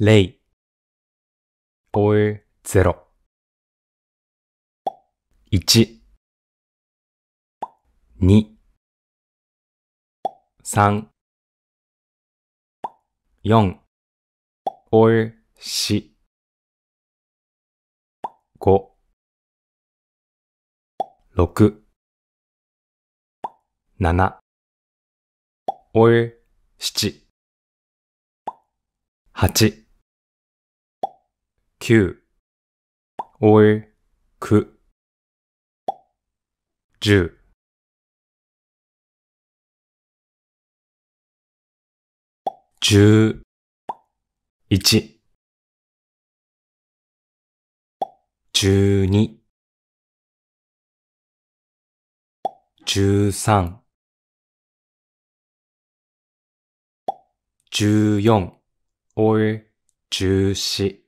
레이볼제로1 2 3 4 5 4 5 6 7 5 7 8九、おい、く、十。十、一、十二、十三、十四、おい、十四。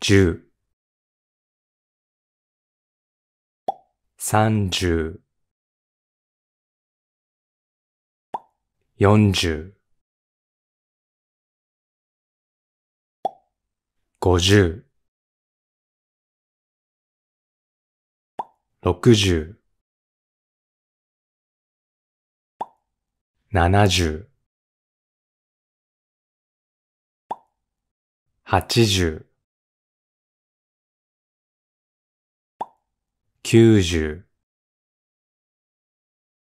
十、三十、四十、五十、六十、七十、八十、90